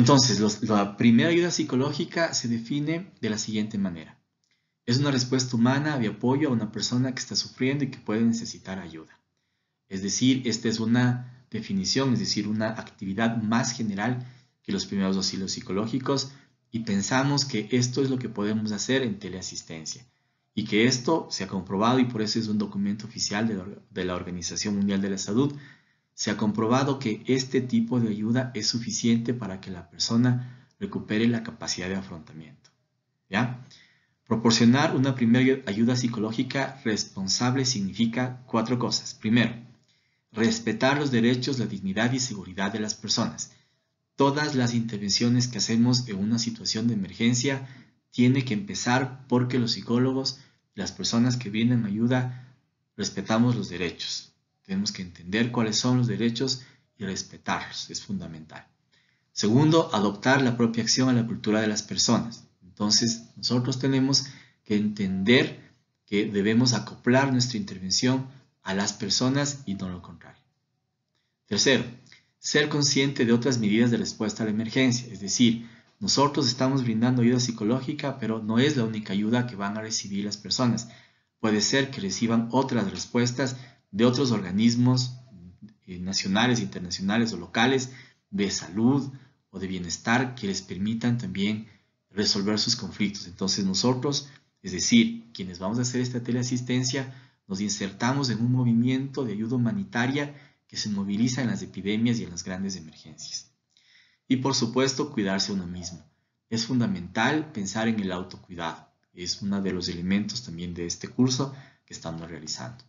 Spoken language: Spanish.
Entonces, la primera ayuda psicológica se define de la siguiente manera. Es una respuesta humana de apoyo a una persona que está sufriendo y que puede necesitar ayuda. Es decir, esta es una definición, es decir, una actividad más general que los primeros auxilios psicológicos y pensamos que esto es lo que podemos hacer en teleasistencia y que esto se ha comprobado y por eso es un documento oficial de la Organización Mundial de la Salud se ha comprobado que este tipo de ayuda es suficiente para que la persona recupere la capacidad de afrontamiento. Proporcionar una primera ayuda psicológica responsable significa cuatro cosas. Primero, respetar los derechos, la dignidad y seguridad de las personas. Todas las intervenciones que hacemos en una situación de emergencia tiene que empezar porque los psicólogos, las personas que vienen a ayuda, respetamos los derechos. Tenemos que entender cuáles son los derechos y respetarlos. Es fundamental. Segundo, adoptar la propia acción a la cultura de las personas. Entonces, nosotros tenemos que entender que debemos acoplar nuestra intervención a las personas y no lo contrario. Tercero, ser consciente de otras medidas de respuesta a la emergencia, es decir, nosotros estamos brindando ayuda psicológica, pero no es la única ayuda que van a recibir las personas. Puede ser que reciban otras respuestas de otros organismos eh, nacionales, internacionales o locales de salud o de bienestar que les permitan también resolver sus conflictos. Entonces nosotros, es decir, quienes vamos a hacer esta teleasistencia, nos insertamos en un movimiento de ayuda humanitaria que se moviliza en las epidemias y en las grandes emergencias. Y por supuesto, cuidarse uno mismo. Es fundamental pensar en el autocuidado. Es uno de los elementos también de este curso que estamos realizando.